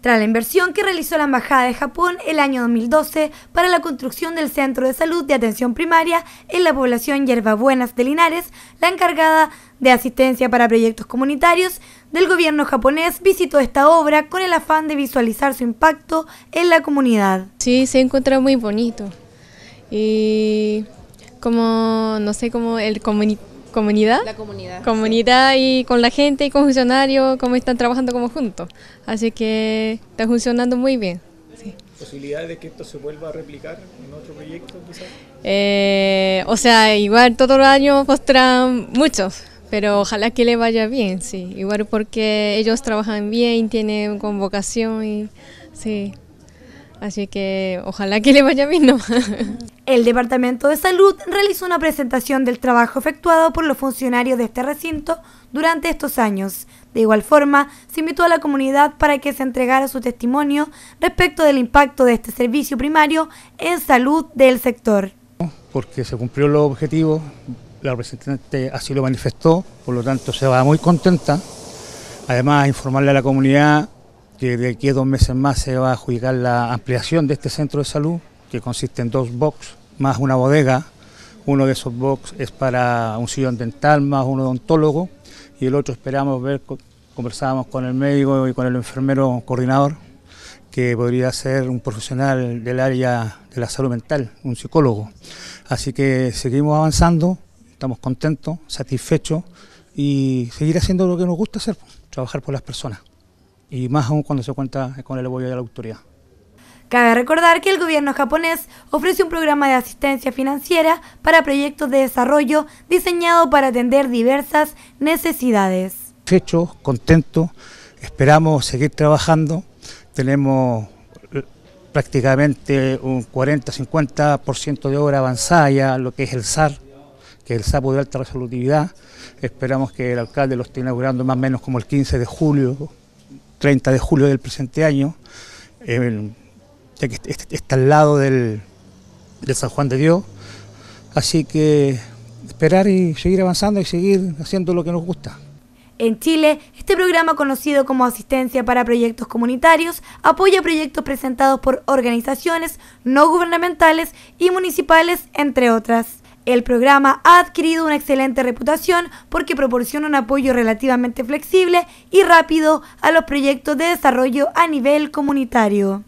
Tras la inversión que realizó la Embajada de Japón el año 2012 para la construcción del Centro de Salud de Atención Primaria en la población Yerbabuenas de Linares, la encargada de asistencia para proyectos comunitarios del gobierno japonés visitó esta obra con el afán de visualizar su impacto en la comunidad. Sí, se encuentra muy bonito y como, no sé, como el comunitario comunidad. comunidad. y con la gente y con funcionarios, cómo están trabajando como juntos. Así que está funcionando muy bien. ¿Posibilidades de que esto se vuelva a replicar en otro proyecto eh, o sea, igual todos los años postran muchos, pero ojalá que le vaya bien, sí. Igual porque ellos trabajan bien, tienen convocación y sí. Así que ojalá que le vaya bien El Departamento de Salud realizó una presentación del trabajo efectuado por los funcionarios de este recinto durante estos años. De igual forma, se invitó a la comunidad para que se entregara su testimonio respecto del impacto de este servicio primario en salud del sector. Porque se cumplió los objetivos, la representante así lo manifestó, por lo tanto se va muy contenta. Además, informarle a la comunidad que de aquí a dos meses más se va a juzgar la ampliación de este centro de salud, que consiste en dos box más una bodega. Uno de esos box es para un sillón dental más un odontólogo y el otro esperamos ver, conversábamos con el médico y con el enfermero coordinador, que podría ser un profesional del área de la salud mental, un psicólogo. Así que seguimos avanzando, estamos contentos, satisfechos y seguir haciendo lo que nos gusta hacer, trabajar por las personas y más aún cuando se cuenta con el apoyo de la autoridad. Cabe recordar que el gobierno japonés ofrece un programa de asistencia financiera para proyectos de desarrollo diseñado para atender diversas necesidades. Hecho, contento, esperamos seguir trabajando. Tenemos eh, prácticamente un 40-50% de obra avanzada ya, lo que es el SAR, que es el SAPO de alta resolutividad. Esperamos que el alcalde lo esté inaugurando más o menos como el 15 de julio 30 de julio del presente año, ya que está al lado del, del San Juan de Dios. Así que esperar y seguir avanzando y seguir haciendo lo que nos gusta. En Chile, este programa conocido como Asistencia para Proyectos Comunitarios apoya proyectos presentados por organizaciones no gubernamentales y municipales, entre otras. El programa ha adquirido una excelente reputación porque proporciona un apoyo relativamente flexible y rápido a los proyectos de desarrollo a nivel comunitario.